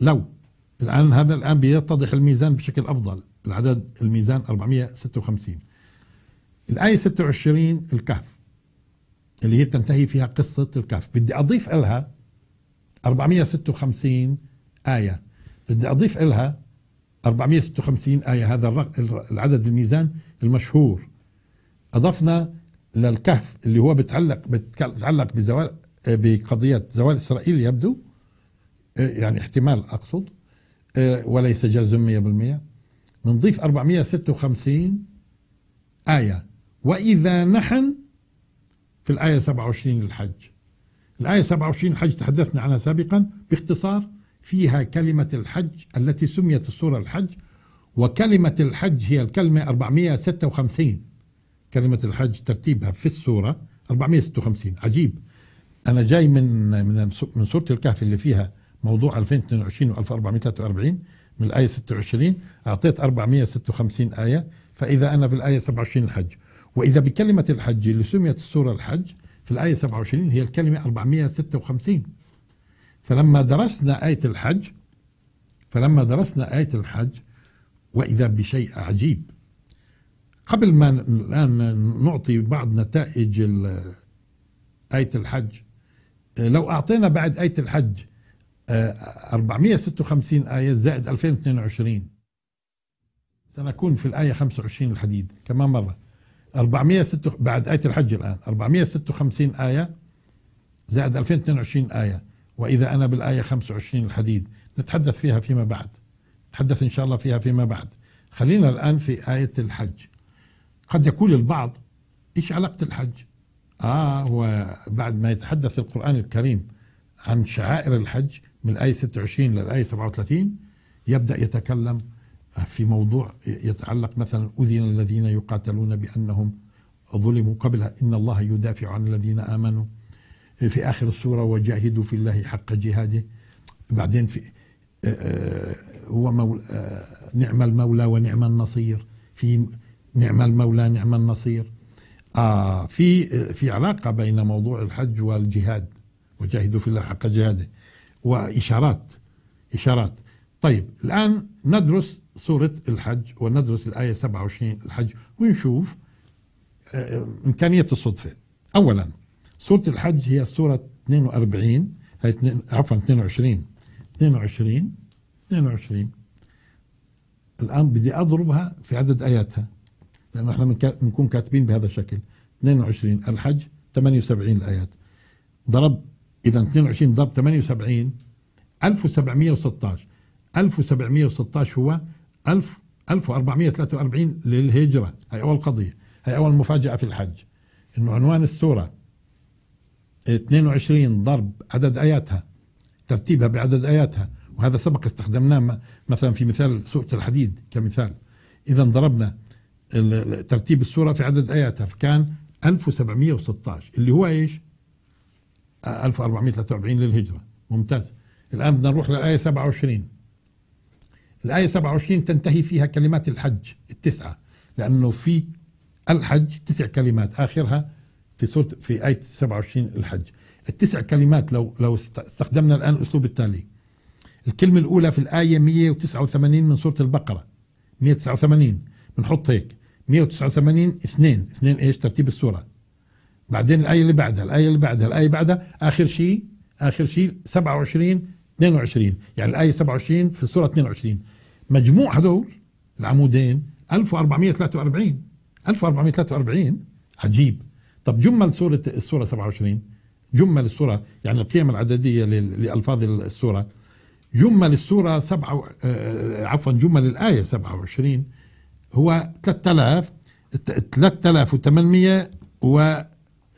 لو الآن هذا الآن بيتضح الميزان بشكل أفضل العدد الميزان 456 الآية 26 الكهف اللي هي تنتهي فيها قصة الكهف بدي أضيف لها 456 آية بدي أضيف لها 456 آية هذا العدد الميزان المشهور أضفنا للكهف اللي هو بتعلق بتعلق بزوال بقضية زوال إسرائيل يبدو آه، يعني احتمال اقصد آه، وليس جزم 100% بنضيف 456 آية وإذا نحن في الآية 27 للحج الآية 27 الحج تحدثنا عنها سابقا باختصار فيها كلمة الحج التي سميت السورة الحج وكلمة الحج هي الكلمة 456 كلمة الحج ترتيبها في السورة 456 عجيب أنا جاي من من من سورة الكهف اللي فيها موضوع 2022 و1443 من الآية 26 أعطيت 456 آية فإذا أنا في الآية 27 الحج وإذا بكلمة الحج اللي سميت السورة الحج في الآية 27 هي الكلمة 456 فلما درسنا آية الحج فلما درسنا آية الحج وإذا بشيء عجيب قبل ما الآن نعطي بعض نتائج آية الحج لو أعطينا بعد آية الحج 456 آه، آية زائد 2022 سنكون في الآية 25 الحديد كمان مرة 406 بعد آية الحج الآن 456 آية زائد 2022 آية وإذا أنا بالآية 25 الحديد نتحدث فيها فيما بعد نتحدث إن شاء الله فيها فيما بعد خلينا الآن في آية الحج قد يقول البعض إيش علاقة الحج آه هو بعد ما يتحدث القرآن الكريم عن شعائر الحج من الآية 26 للآية 37 يبدأ يتكلم آه، في موضوع يتعلق مثلا أذن الذين يقاتلون بأنهم ظلموا قبلها إن الله يدافع عن الذين آمنوا آه، في آخر السورة وجاهدوا في الله حق جهاده بعدين في آه، هو نعم المولى ونعم النصير في نعم المولى نعم النصير آه في في علاقة بين موضوع الحج والجهاد وجاهدوا في الله حق جهاده وإشارات إشارات طيب الآن ندرس سورة الحج وندرس الآية 27 الحج ونشوف آه، إمكانية الصدفة أولا سورة الحج هي سورة 42 هي عفوا 22 22 22 الآن بدي أضربها في عدد آياتها لأنه احنا بنكون كاتبين بهذا الشكل 22 الحج 78 الآيات ضرب اذا 22 ضرب 78 1716 1716 هو 1000 1443 للهجرة هي أول قضية هي أول مفاجأة في الحج إنه عنوان السورة 22 ضرب عدد آياتها ترتيبها بعدد آياتها وهذا سبق استخدمناه مثلا في مثال سورة الحديد كمثال إذا ضربنا ترتيب السورة في عدد آياتها فكان 1716 اللي هو إيش؟ 1443 للهجرة ممتاز الآن بدنا نروح للآية 27 الآية 27 تنتهي فيها كلمات الحج التسعة لأنه في الحج تسع كلمات آخرها في سورة في آية 27 الحج التسع كلمات لو لو استخدمنا الآن الأسلوب التالي الكلمة الأولى في الآية 189 من سورة البقرة 189 بنحط هيك 189 اثنين اثنين ايش ترتيب السورة بعدين الآية اللي بعدها الآية اللي بعدها الآية بعدها آخر شيء آخر شيء 27 22 يعني الآية 27 في السورة 22 مجموع هذول العمودين 1443 1443 عجيب طب جمل سورة السورة 27 جمل السورة يعني القيم العددية لألفاظ السورة جمل السورة سبعة آه، عفوا جمل الآية 27 هو 3000 3800 و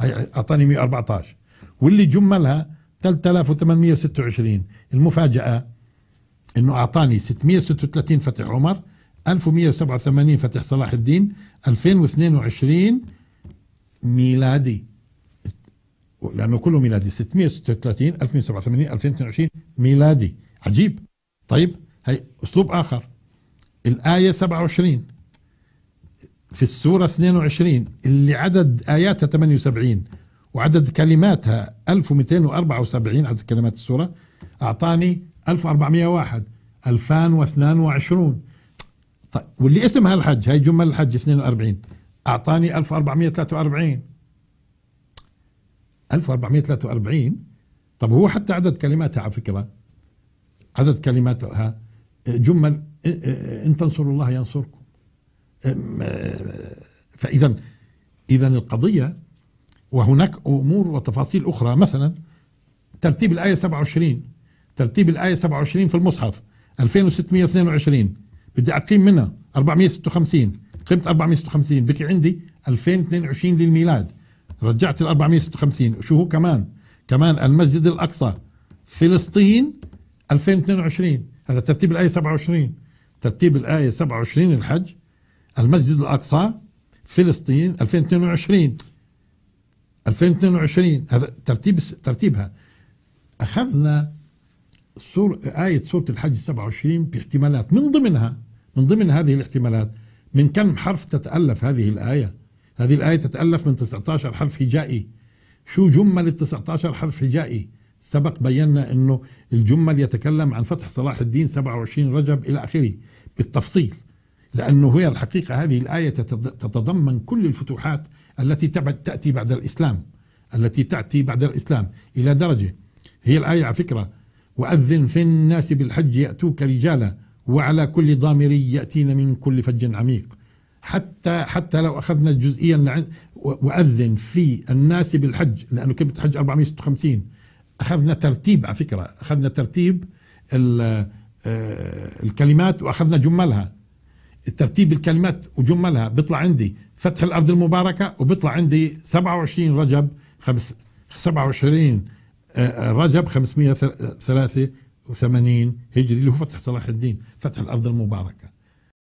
هي اعطاني 114 واللي جملها 3826 المفاجاه انه اعطاني 636 فتح عمر 1187 فتح صلاح الدين 2022 ميلادي لانه كله ميلادي 636 1187 2022 ميلادي عجيب طيب هي اسلوب اخر الايه 27 في السورة 22 اللي عدد آياتها 78 وعدد كلماتها 1274 عدد كلمات السورة أعطاني 1401 2022 طيب واللي اسمها الحج هي جمل الحج 42 أعطاني 1443 1443 طب هو حتى عدد كلماتها على فكرة عدد كلماتها جمل إن تنصروا الله ينصركم فاذا اذا القضيه وهناك امور وتفاصيل اخرى مثلا ترتيب الايه 27 ترتيب الايه 27 في المصحف 2622 بدي اقيم منها 456 قمت 456 بقي عندي 2022 للميلاد رجعت ال 456 وشو هو كمان كمان المسجد الاقصى فلسطين 2022 هذا ترتيب الايه 27 ترتيب الايه 27 الحج المسجد الأقصى فلسطين 2022 2022 هذا ترتيب ترتيبها أخذنا سور آية سورة الحج 27 باحتمالات من ضمنها من ضمن هذه الاحتمالات من كم حرف تتألف هذه الآية هذه الآية تتألف من 19 حرف هجائي شو جمل ال 19 حرف هجائي سبق بينا انه الجمل يتكلم عن فتح صلاح الدين 27 رجب الى اخره بالتفصيل لأنه هي الحقيقة هذه الآية تتضمن كل الفتوحات التي تأتي بعد الإسلام التي تأتي بعد الإسلام إلى درجة هي الآية على فكرة وأذن في الناس بالحج يأتوك رجالا وعلى كل ضامر يأتين من كل فج عميق حتى حتى لو أخذنا جزئيا وأذن في الناس بالحج لأنه كلمة الحج 456 أخذنا ترتيب على فكرة أخذنا ترتيب آه، الكلمات وأخذنا جملها ترتيب الكلمات وجملها بيطلع عندي فتح الارض المباركه وبيطلع عندي 27 رجب خمس 27 آه، آه، رجب 583 هجري اللي هو فتح صلاح الدين فتح الارض المباركه